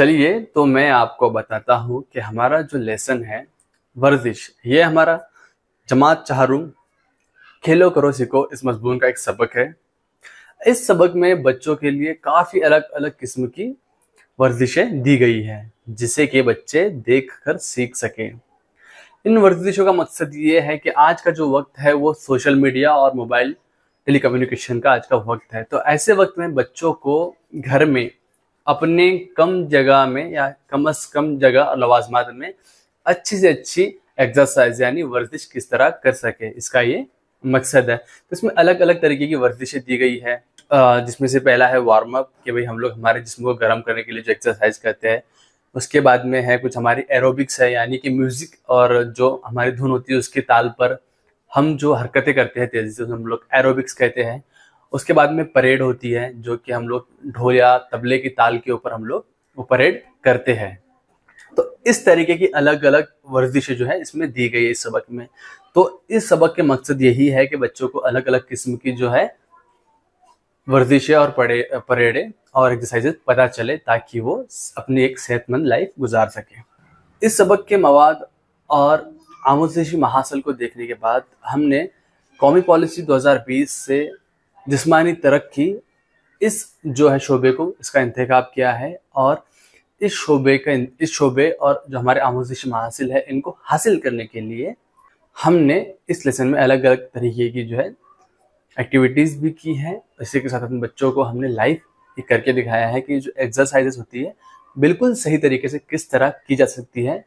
चलिए तो मैं आपको बताता हूँ कि हमारा जो लेसन है वर्जिश ये हमारा जमात चाहूँ खेलो करो सीखो इस मजमून का एक सबक है इस सबक में बच्चों के लिए काफ़ी अलग अलग किस्म की वर्जिशें दी गई हैं जिसे कि बच्चे देख कर सीख सकें इन वर्जिशों का मकसद ये है कि आज का जो वक्त है वो सोशल मीडिया और मोबाइल टेली का आज का वक्त है तो ऐसे वक्त में बच्चों को घर में अपने कम जगह में या कम अज कम जगह लवाजमात में अच्छी से अच्छी एक्सरसाइज यानी वर्जिश किस तरह कर सके इसका ये मकसद है तो इसमें अलग अलग तरीके की वर्जिशें दी गई है जिसमें से पहला है वार्म अप कि भाई हम लोग हमारे जिसम को गर्म करने के लिए जो एक्सरसाइज करते हैं उसके बाद में है कुछ हमारी एरोबिक्स है यानी कि म्यूज़िक और जो हमारी धुन होती है उसके ताल पर हम जो हरकतें करते हैं तेज़ी से हम लोग एरोबिक्स कहते हैं उसके बाद में परेड होती है जो कि हम लोग ढोलिया तबले की ताल के ऊपर हम लोग वो परेड करते हैं तो इस तरीके की अलग अलग वर्जिशें जो है इसमें दी गई है इस सबक में तो इस सबक के मकसद यही है कि बच्चों को अलग अलग किस्म की जो है वर्जिशें और पड़े परेडे और एक्सरसाइजेज पता चले ताकि वो अपनी एक सेहतमंद लाइफ गुजार सके इस सबक के मवाद और आमोजशी महासल को देखने के बाद हमने कौमी पॉलिसी 2020 से जिसमानी तरक्की इस जो है शोबे को इसका इंतखब किया है और इस शोबे का इस शोबे और जो हमारे आमोजिश हासिल है इनको हासिल करने के लिए हमने इस लेसन में अलग अलग तरीके की जो है एक्टिविटीज़ भी की हैं इसी के साथ अपने बच्चों को हमने लाइव ये करके दिखाया है कि जो एक्सरसाइजेस होती है बिल्कुल सही तरीके से किस तरह की जा सकती है